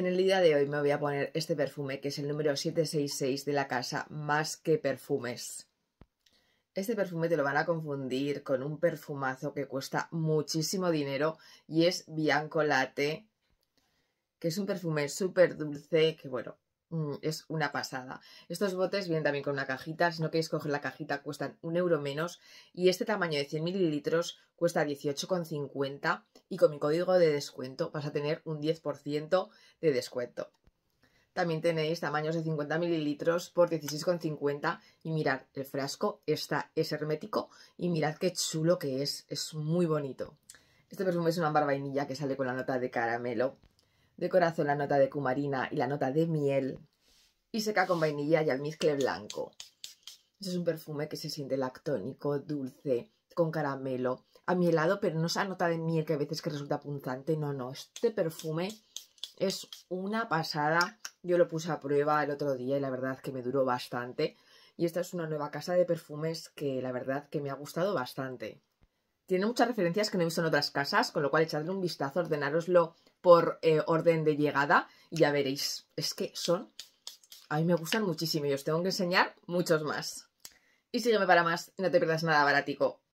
En el día de hoy me voy a poner este perfume que es el número 766 de la casa Más que Perfumes. Este perfume te lo van a confundir con un perfumazo que cuesta muchísimo dinero y es Bianco Latte, que es un perfume súper dulce que bueno, mm, es una pasada. Estos botes vienen también con una cajita, si no queréis coger la cajita cuestan un euro menos y este tamaño de 100 mililitros cuesta 18,50 y con mi código de descuento vas a tener un 10% de descuento. También tenéis tamaños de 50 mililitros por 16,50 y mirad, el frasco está, es hermético y mirad qué chulo que es, es muy bonito. Este perfume es una ámbar vainilla que sale con la nota de caramelo, de corazón la nota de cumarina y la nota de miel y seca con vainilla y almizcle blanco. Este es un perfume que se siente lactónico, dulce, con caramelo a mi helado, pero no se nota de miel que a veces que resulta punzante. No, no, este perfume es una pasada. Yo lo puse a prueba el otro día y la verdad que me duró bastante. Y esta es una nueva casa de perfumes que la verdad que me ha gustado bastante. Tiene muchas referencias que no he visto en otras casas, con lo cual echadle un vistazo, ordenároslo por eh, orden de llegada y ya veréis. Es que son... A mí me gustan muchísimo y os tengo que enseñar muchos más. Y sígueme para más, no te pierdas nada baratico.